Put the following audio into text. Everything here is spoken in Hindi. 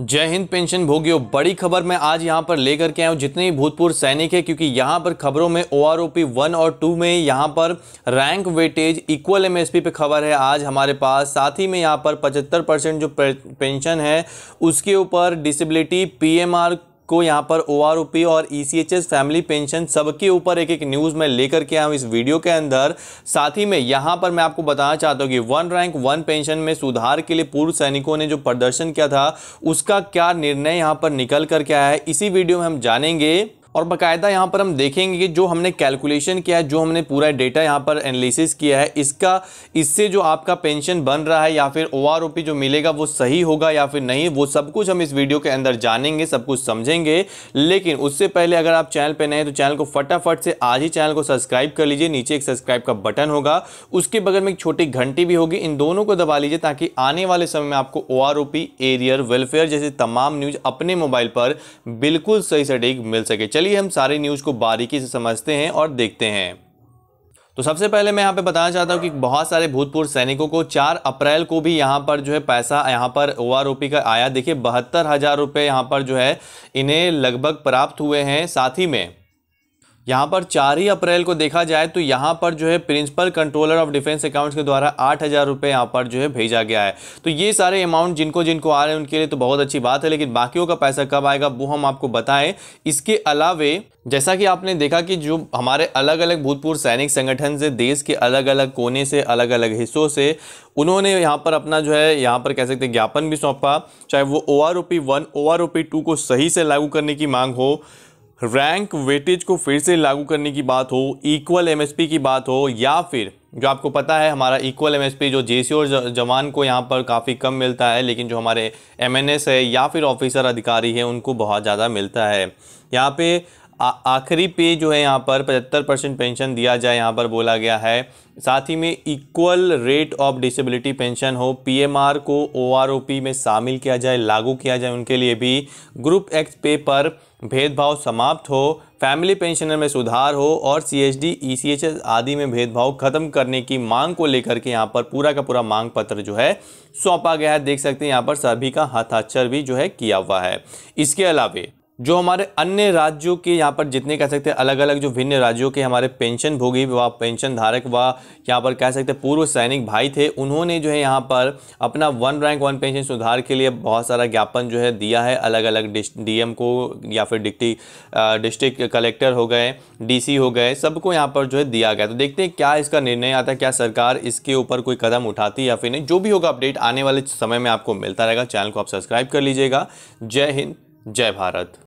जय हिंद पेंशन भोगियों बड़ी खबर मैं आज यहां पर लेकर के आया हूं जितने भी भूतपूर्व सैनिक है क्योंकि यहां पर खबरों में O R O P one और टू में यहां पर रैंक वेटेज इक्वल एमएसपी पे खबर है आज हमारे पास साथ ही में यहां पर 75 परसेंट जो पेंशन है उसके ऊपर डिसेबिलिटी पीएमआर आपको यहाँ पर ओ और ई फैमिली पेंशन सबके ऊपर एक एक न्यूज़ में लेकर के आया हूँ इस वीडियो के अंदर साथ ही में यहाँ पर मैं आपको बताना चाहता हूँ कि वन रैंक वन पेंशन में सुधार के लिए पूर्व सैनिकों ने जो प्रदर्शन किया था उसका क्या निर्णय यहाँ पर निकल करके आया है इसी वीडियो में हम जानेंगे और बाकायदा यहाँ पर हम देखेंगे कि जो हमने कैलकुलेशन किया है जो हमने पूरा डेटा यहाँ पर एनालिसिस किया है इसका इससे जो आपका पेंशन बन रहा है या फिर ओ जो मिलेगा वो सही होगा या फिर नहीं वो सब कुछ हम इस वीडियो के अंदर जानेंगे सब कुछ समझेंगे लेकिन उससे पहले अगर आप चैनल पर नए तो चैनल को फटाफट से आज ही चैनल को सब्सक्राइब कर लीजिए नीचे एक सब्सक्राइब का बटन होगा उसके बगल में एक छोटी घंटी भी होगी इन दोनों को दबा लीजिए ताकि आने वाले समय में आपको ओ आर एरियर वेलफेयर जैसे तमाम न्यूज़ अपने मोबाइल पर बिल्कुल सही सटीक मिल सके चलिए हम सारी न्यूज़ को बारीकी से समझते हैं और देखते हैं तो सबसे पहले मैं यहाँ पे बताना चाहता हूँ कि बहुत सारे भूतपूर्व सैनिकों को 4 अप्रैल को भी यहाँ पर जो है पैसा यहाँ पर ओ आर का आया देखिए बहत्तर हज़ार रुपये यहाँ पर जो है इन्हें लगभग प्राप्त हुए हैं साथ ही में यहाँ पर चार ही अप्रैल को देखा जाए तो यहाँ पर जो है principal controller of defence accounts के द्वारा आठ हज़ार रुपये यहाँ पर जो है भेजा गया है तो ये सारे अमाउंट जिनको जिनको आ रहे हैं उनके लिए तो बहुत अच्छी बात है लेकिन बाकियों का पैसा कब आएगा वो हम आपको बताएं इसके अलावे जैसा कि आपने देखा कि जो हमारे अलग अलग भूतपूर्व सैनिक संगठन से देश के अलग अलग कोने से अलग अलग हिस्सों से उन्होंने यहाँ पर अपना जो है यहाँ पर कह सकते हैं ज्ञापन भी सौंपा चाहे वो O R O P one O R O P two को सही से लागू करने की मांग हो रैंक वेटेज को फिर से लागू करने की बात हो इक्वल एमएसपी की बात हो या फिर जो आपको पता है हमारा इक्वल एमएसपी जो जेसी और जवान को यहाँ पर काफ़ी कम मिलता है लेकिन जो हमारे एमएनएस है या फिर ऑफिसर अधिकारी है उनको बहुत ज़्यादा मिलता है यहाँ पे आखिरी पे जो है यहाँ पर पचहत्तर परसेंट पेंशन दिया जाए यहाँ पर बोला गया है साथ ही में equal rate of disability pension हो पीएमआर को ओआरओपी में शामिल किया जाए लागू किया जाए उनके लिए भी ग्रुप एक्स पे पर भेदभाव समाप्त हो फैमिली पेंशनर में सुधार हो और C H D E C H S आदि में भेदभाव खत्म करने की मांग को लेकर के यहाँ पर पूरा का पूरा मांग पत्र जो है सौंपा गया है देख सकते हैं यहाँ पर सभी का हस्ताक्षर भी जो है किया हुआ है इसके अलावा जो हमारे अन्य राज्यों के यहाँ पर जितने कह सकते हैं अलग अलग जो भिन्न राज्यों के हमारे पेंशन भोगी व पेंशन धारक व यहाँ पर कह सकते हैं पूर्व सैनिक भाई थे उन्होंने जो है यहाँ पर अपना वन रैंक वन पेंशन सुधार के लिए बहुत सारा ज्ञापन जो है दिया है अलग अलग डीएम को या फिर डिप्टी डिस्ट्रिक्ट कलेक्टर हो गए डी हो गए सबको यहाँ पर जो है दिया गया तो देखते हैं क्या इसका निर्णय आता है क्या सरकार इसके ऊपर कोई कदम उठाती या फिर नहीं जो भी होगा अपडेट आने वाले समय में आपको मिलता रहेगा चैनल को आप सब्सक्राइब कर लीजिएगा जय हिंद जय भारत